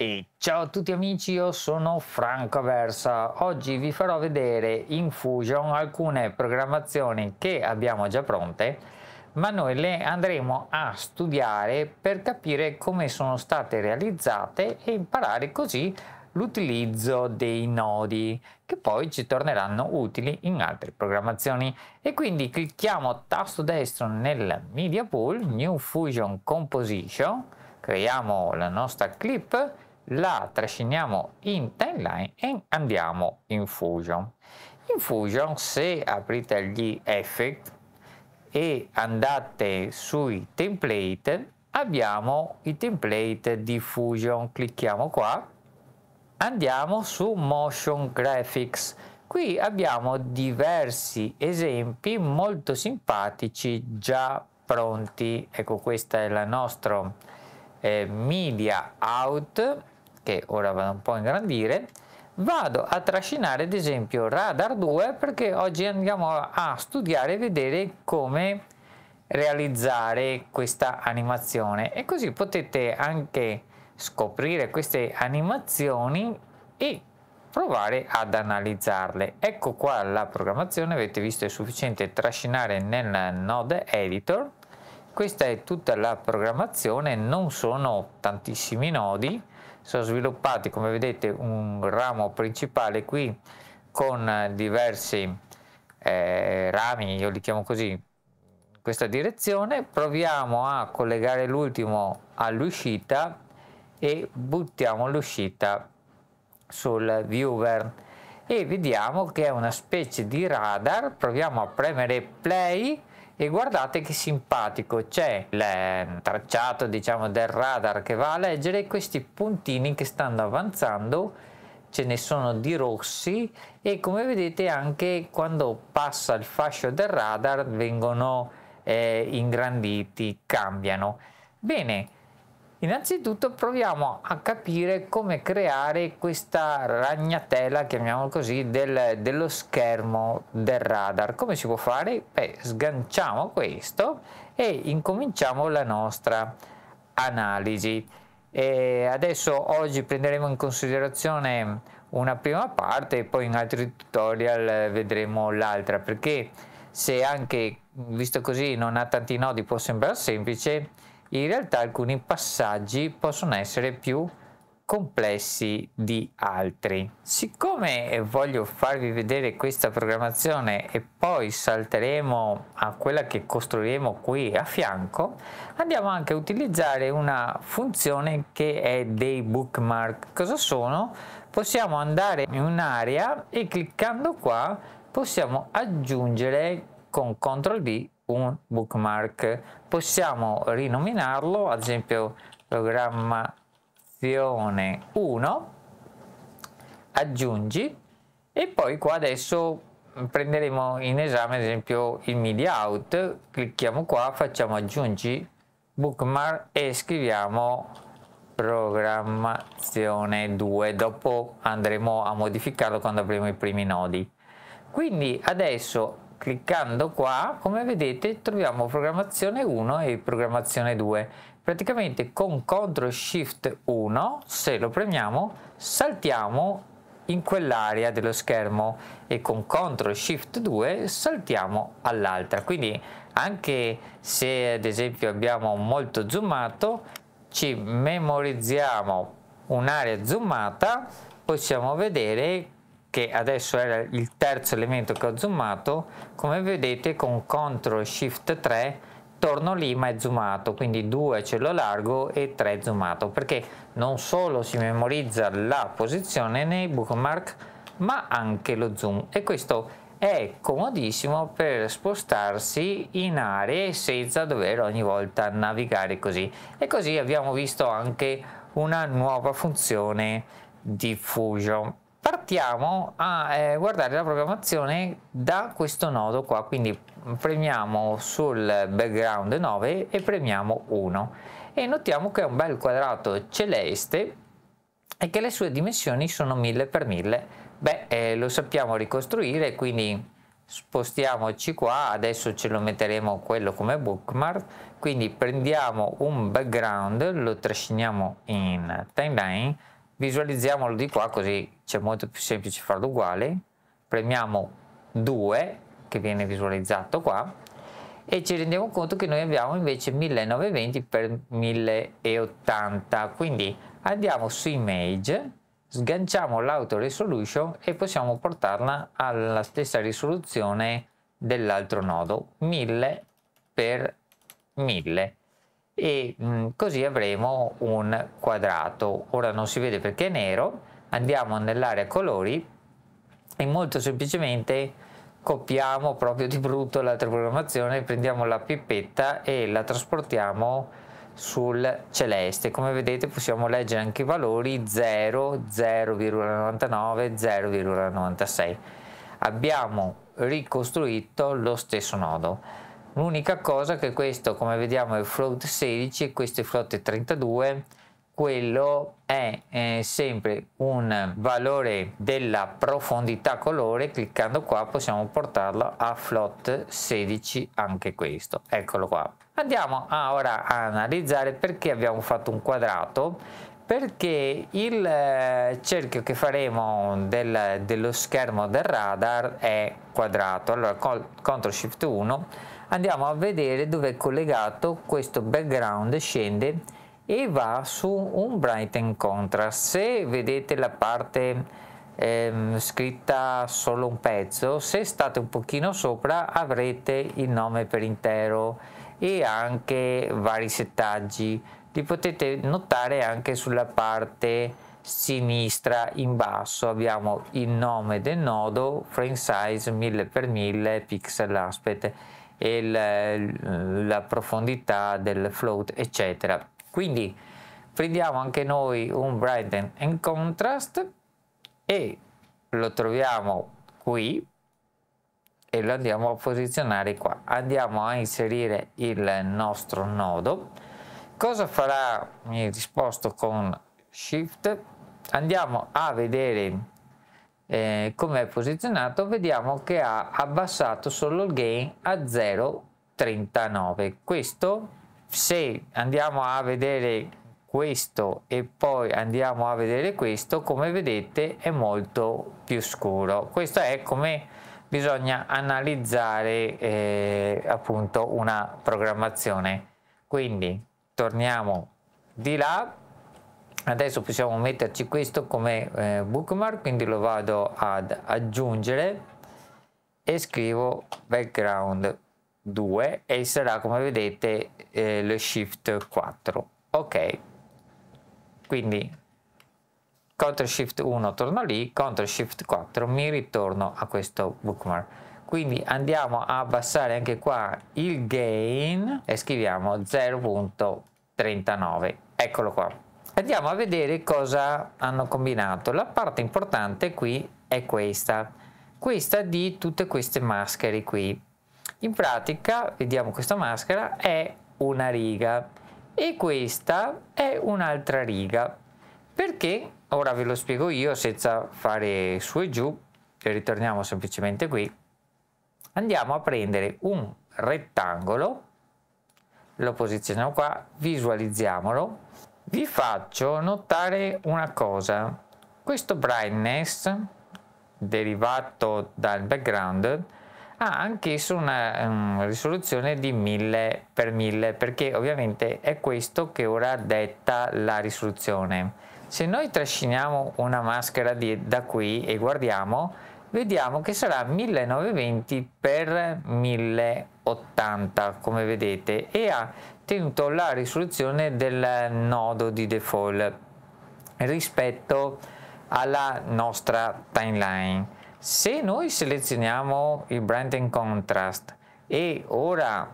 E ciao a tutti amici, io sono Franco Versa. Oggi vi farò vedere in Fusion alcune programmazioni che abbiamo già pronte, ma noi le andremo a studiare per capire come sono state realizzate e imparare così l'utilizzo dei nodi che poi ci torneranno utili in altre programmazioni e quindi clicchiamo tasto destro nel media pool new fusion composition creiamo la nostra clip la trasciniamo in timeline e andiamo in Fusion. In Fusion se aprite gli effect e andate sui template abbiamo i template di Fusion, clicchiamo qua, andiamo su Motion Graphics. Qui abbiamo diversi esempi molto simpatici già pronti. Ecco questa è la nostra eh, media out che ora vado un po' a ingrandire, vado a trascinare ad esempio Radar 2 perché oggi andiamo a studiare e vedere come realizzare questa animazione e così potete anche scoprire queste animazioni e provare ad analizzarle. Ecco qua la programmazione, avete visto è sufficiente trascinare nel node editor. Questa è tutta la programmazione, non sono tantissimi nodi, sono sviluppati come vedete un ramo principale qui con diversi eh, rami io li chiamo così in questa direzione proviamo a collegare l'ultimo all'uscita e buttiamo l'uscita sul viewer e vediamo che è una specie di radar proviamo a premere play e guardate che simpatico c'è il tracciato diciamo del radar che va a leggere questi puntini che stanno avanzando ce ne sono di rossi e come vedete anche quando passa il fascio del radar vengono eh, ingranditi cambiano bene Innanzitutto proviamo a capire come creare questa ragnatela, chiamiamolo così, del, dello schermo del radar. Come si può fare? Beh, sganciamo questo e incominciamo la nostra analisi. E adesso oggi prenderemo in considerazione una prima parte e poi in altri tutorial eh, vedremo l'altra perché se anche visto così non ha tanti nodi può sembrare semplice in realtà alcuni passaggi possono essere più complessi di altri. Siccome voglio farvi vedere questa programmazione e poi salteremo a quella che costruiremo qui a fianco, andiamo anche a utilizzare una funzione che è dei bookmark. Cosa sono? Possiamo andare in un'area e cliccando qua possiamo aggiungere con CTRL D un bookmark possiamo rinominarlo ad esempio programmazione 1 aggiungi e poi qua adesso prenderemo in esame ad esempio il media out clicchiamo qua facciamo aggiungi bookmark e scriviamo programmazione 2 dopo andremo a modificarlo quando avremo i primi nodi quindi adesso cliccando qua come vedete troviamo programmazione 1 e programmazione 2 praticamente con CTRL SHIFT 1 se lo premiamo saltiamo in quell'area dello schermo e con CTRL SHIFT 2 saltiamo all'altra quindi anche se ad esempio abbiamo molto zoomato ci memorizziamo un'area zoomata possiamo vedere che adesso era il terzo elemento che ho zoomato, come vedete con CTRL SHIFT 3 torno lì ma è zoomato, quindi 2 ce lo largo e 3 zoomato, perché non solo si memorizza la posizione nei bookmark, ma anche lo zoom e questo è comodissimo per spostarsi in aree senza dover ogni volta navigare così e così abbiamo visto anche una nuova funzione di fusion partiamo a eh, guardare la programmazione da questo nodo qua quindi premiamo sul background 9 e premiamo 1 e notiamo che è un bel quadrato celeste e che le sue dimensioni sono 1000 x 1000 beh eh, lo sappiamo ricostruire quindi spostiamoci qua adesso ce lo metteremo quello come bookmark quindi prendiamo un background lo trasciniamo in timeline visualizziamolo di qua così c'è molto più semplice farlo uguale premiamo 2 che viene visualizzato qua e ci rendiamo conto che noi abbiamo invece 1920 x 1080 quindi andiamo su image sganciamo l'auto resolution e possiamo portarla alla stessa risoluzione dell'altro nodo 1000 x 1000 e mh, mm, così avremo un quadrato. Ora non si vede perché è nero, andiamo nell'area colori e molto semplicemente copiamo proprio di brutto l'altra programmazione, prendiamo la pipetta e la trasportiamo sul celeste come vedete possiamo leggere anche i valori 0 0,99 0,96 abbiamo ricostruito lo stesso nodo L'unica cosa che questo, come vediamo, è float 16, e questo è float 32, quello è eh, sempre un valore della profondità colore, cliccando qua possiamo portarlo a float 16 anche questo, eccolo qua. Andiamo a ora a analizzare perché abbiamo fatto un quadrato perché il eh, cerchio che faremo del, dello schermo del radar è quadrato allora col, CTRL SHIFT 1 andiamo a vedere dove è collegato questo background scende e va su un brighten contrast se vedete la parte ehm, scritta solo un pezzo se state un pochino sopra avrete il nome per intero e anche vari settaggi li potete notare anche sulla parte sinistra in basso abbiamo il nome del nodo frame size 1000x1000 pixel aspect il, la profondità del float, eccetera. Quindi prendiamo anche noi un Brighten and Contrast e lo troviamo qui e lo andiamo a posizionare qua. Andiamo a inserire il nostro nodo. Cosa farà? Mi risposto con Shift. Andiamo a vedere eh, come è posizionato vediamo che ha abbassato solo il gain a 0,39 questo se andiamo a vedere questo e poi andiamo a vedere questo come vedete è molto più scuro questo è come bisogna analizzare eh, appunto una programmazione quindi torniamo di là adesso possiamo metterci questo come eh, bookmark quindi lo vado ad aggiungere e scrivo background 2 e sarà come vedete eh, lo shift 4 ok quindi ctrl shift 1 torno lì ctrl shift 4 mi ritorno a questo bookmark quindi andiamo a abbassare anche qua il gain e scriviamo 0.39 eccolo qua Andiamo a vedere cosa hanno combinato. La parte importante qui è questa, questa di tutte queste maschere qui. In pratica, vediamo questa maschera, è una riga e questa è un'altra riga. Perché? Ora ve lo spiego io senza fare su e giù, e ritorniamo semplicemente qui. Andiamo a prendere un rettangolo, lo posizioniamo qua, visualizziamolo vi faccio notare una cosa questo brightness derivato dal background ha anch'esso una um, risoluzione di 1000 x 1000 perché ovviamente è questo che ora detta la risoluzione se noi trasciniamo una maschera di, da qui e guardiamo vediamo che sarà 1920 x 1080 80 come vedete e ha tenuto la risoluzione del nodo di default rispetto alla nostra timeline se noi selezioniamo il brand and contrast e ora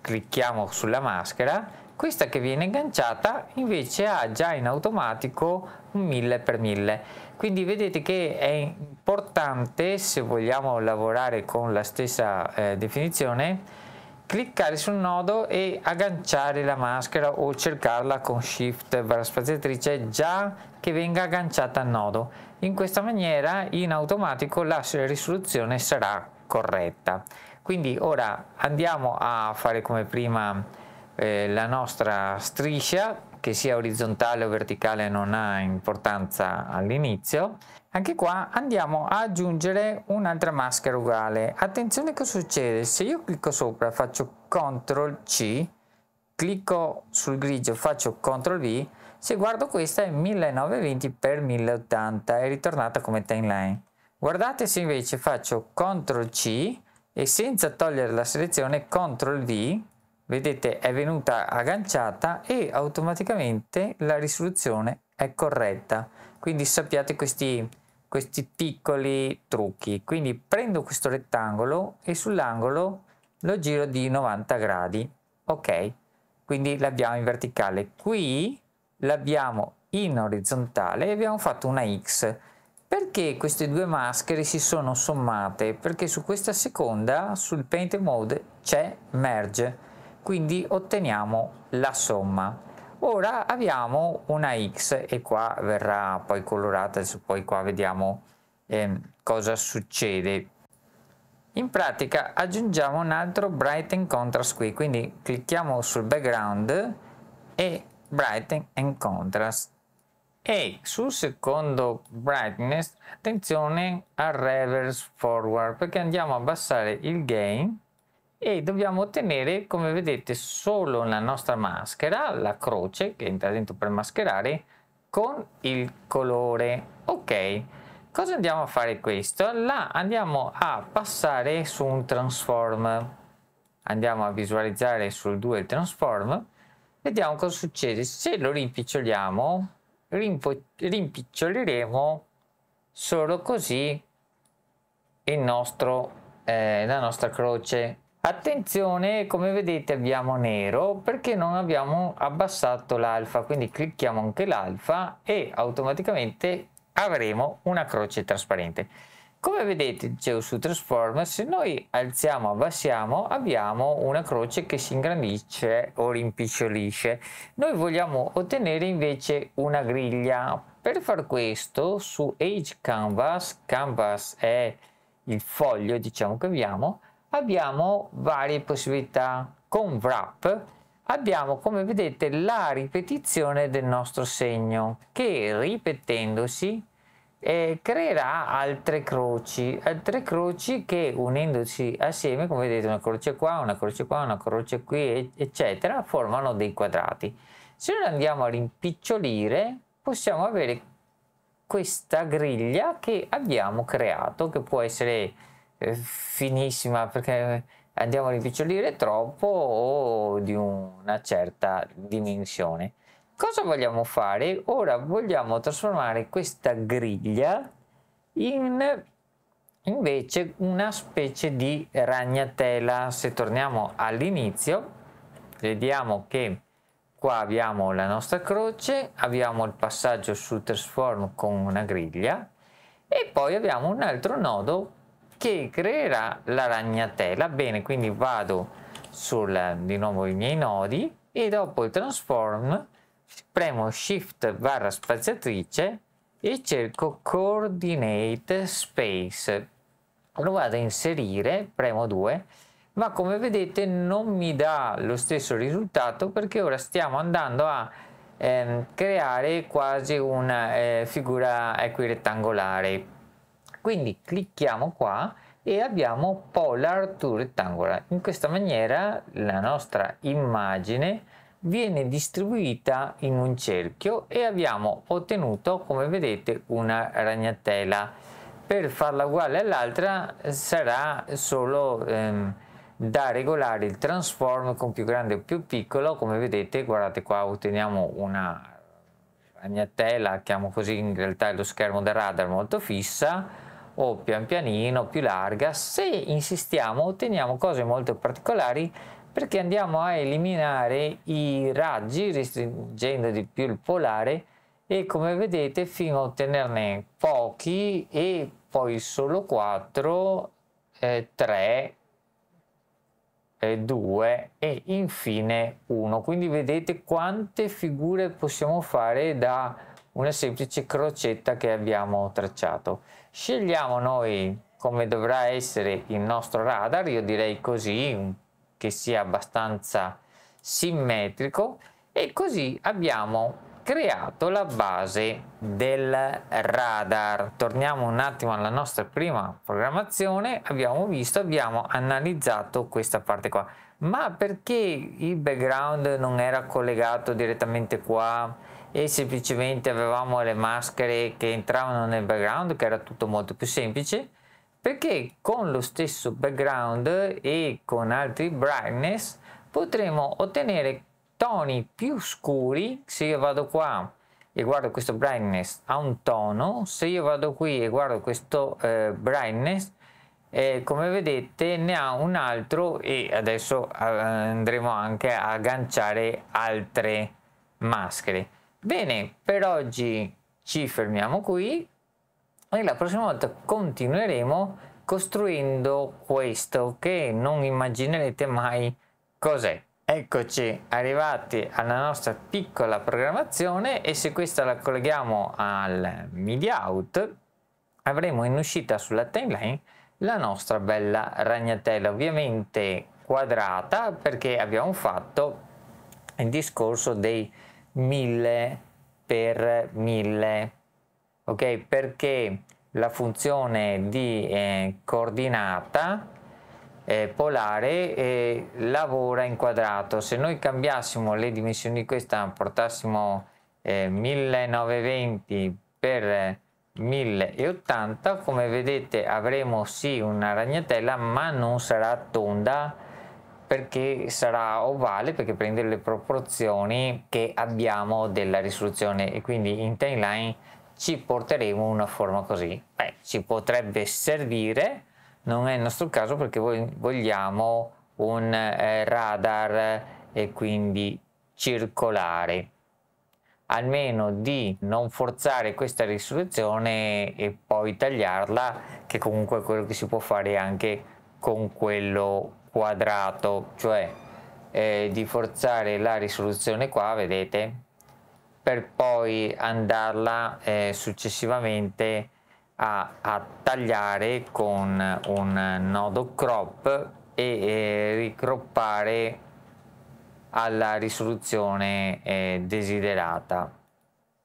clicchiamo sulla maschera questa che viene agganciata invece ha già in automatico un 1000 per 1000. Quindi vedete che è importante, se vogliamo lavorare con la stessa eh, definizione, cliccare sul nodo e agganciare la maschera o cercarla con shift barra spaziatrice già che venga agganciata al nodo. In questa maniera in automatico la risoluzione sarà corretta. Quindi ora andiamo a fare come prima eh, la nostra striscia che sia orizzontale o verticale non ha importanza all'inizio anche qua andiamo a aggiungere un'altra maschera uguale attenzione cosa succede se io clicco sopra faccio ctrl c clicco sul grigio faccio ctrl v se guardo questa è 1920x1080 è ritornata come timeline guardate se invece faccio ctrl c e senza togliere la selezione ctrl v vedete è venuta agganciata e automaticamente la risoluzione è corretta quindi sappiate questi, questi piccoli trucchi quindi prendo questo rettangolo e sull'angolo lo giro di 90 gradi ok quindi l'abbiamo in verticale qui l'abbiamo in orizzontale e abbiamo fatto una X perché queste due maschere si sono sommate perché su questa seconda sul paint mode c'è merge quindi otteniamo la somma. Ora abbiamo una x e qua verrà poi colorata, adesso poi qua vediamo eh, cosa succede. In pratica aggiungiamo un altro Brighten Contrast qui, quindi clicchiamo sul background e Brighten and Contrast. E sul secondo brightness, attenzione al reverse forward, perché andiamo a abbassare il gain e dobbiamo ottenere come vedete solo la nostra maschera la croce che entra dentro per mascherare con il colore ok cosa andiamo a fare questo la andiamo a passare su un transform andiamo a visualizzare sul 2 il transform vediamo cosa succede se lo rimpiccioliamo rimpiccioliremo solo così il nostro eh, la nostra croce attenzione come vedete abbiamo nero perché non abbiamo abbassato l'alfa quindi clicchiamo anche l'alfa e automaticamente avremo una croce trasparente come vedete dicevo su transform se noi alziamo abbassiamo abbiamo una croce che si ingrandisce o rimpicciolisce noi vogliamo ottenere invece una griglia per far questo su edge canvas canvas è il foglio diciamo che abbiamo abbiamo varie possibilità. Con wrap abbiamo come vedete la ripetizione del nostro segno che ripetendosi eh, creerà altre croci, altre croci che unendosi assieme, come vedete una croce qua, una croce qua, una croce qui, eccetera, formano dei quadrati. Se noi andiamo a rimpicciolire possiamo avere questa griglia che abbiamo creato, che può essere eh, finissima perché andiamo a rimpicciolire troppo o di una certa dimensione. Cosa vogliamo fare? Ora vogliamo trasformare questa griglia in invece una specie di ragnatela. Se torniamo all'inizio, vediamo che qua abbiamo la nostra croce, abbiamo il passaggio su transform con una griglia e poi abbiamo un altro nodo che creerà la ragnatela. Bene, quindi vado sul, di nuovo i miei nodi e dopo il transform premo shift barra spaziatrice e cerco coordinate space lo vado a inserire premo 2 ma come vedete non mi dà lo stesso risultato perché ora stiamo andando a ehm, creare quasi una eh, figura equirettangolare quindi clicchiamo qua e abbiamo Polar to Rectangular. In questa maniera la nostra immagine viene distribuita in un cerchio e abbiamo ottenuto come vedete una ragnatela per farla uguale all'altra sarà solo ehm, da regolare il transform con più grande o più piccolo come vedete guardate qua otteniamo una ragnatela chiamo così in realtà lo schermo del radar molto fissa o pian pianino più larga, se insistiamo otteniamo cose molto particolari perché andiamo a eliminare i raggi restringendo di più il polare e come vedete fino a ottenerne pochi e poi solo 4, 3, 2 e infine 1. Quindi vedete quante figure possiamo fare da una semplice crocetta che abbiamo tracciato. Scegliamo noi come dovrà essere il nostro radar, io direi così, che sia abbastanza simmetrico e così abbiamo creato la base del radar. Torniamo un attimo alla nostra prima programmazione, abbiamo visto, abbiamo analizzato questa parte qua. Ma perché il background non era collegato direttamente qua? e semplicemente avevamo le maschere che entravano nel background che era tutto molto più semplice perché con lo stesso background e con altri brightness potremo ottenere toni più scuri se io vado qua e guardo questo brightness ha un tono se io vado qui e guardo questo eh, brightness eh, come vedete ne ha un altro e adesso eh, andremo anche a agganciare altre maschere Bene, per oggi ci fermiamo qui e la prossima volta continueremo costruendo questo che non immaginerete mai cos'è. Eccoci arrivati alla nostra piccola programmazione e se questa la colleghiamo al media out avremo in uscita sulla timeline la nostra bella ragnatela ovviamente quadrata perché abbiamo fatto il discorso dei 1000 per 1000 ok perché la funzione di eh, coordinata eh, polare eh, lavora in quadrato se noi cambiassimo le dimensioni di questa portassimo 1920 eh, per 1080 come vedete avremo sì una ragnatela ma non sarà tonda perché sarà ovale perché prende le proporzioni che abbiamo della risoluzione e quindi in timeline ci porteremo una forma così. Beh, ci potrebbe servire, non è il nostro caso perché vogliamo un eh, radar e quindi circolare almeno di non forzare questa risoluzione e poi tagliarla che comunque è quello che si può fare anche con quello quadrato, cioè eh, di forzare la risoluzione qua, vedete, per poi andarla eh, successivamente a, a, tagliare con un nodo crop e eh, ricroppare alla risoluzione eh, desiderata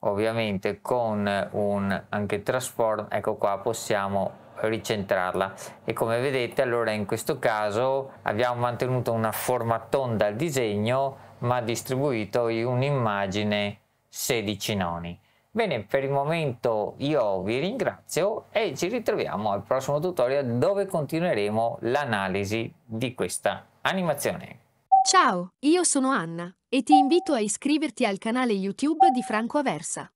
ovviamente con un anche transform ecco qua possiamo ricentrarla e come vedete allora in questo caso abbiamo mantenuto una forma tonda al disegno ma distribuito in un'immagine 16 noni. Bene, per il momento io vi ringrazio e ci ritroviamo al prossimo tutorial dove continueremo l'analisi di questa animazione. Ciao, io sono Anna e ti invito a iscriverti al canale YouTube di Franco Aversa.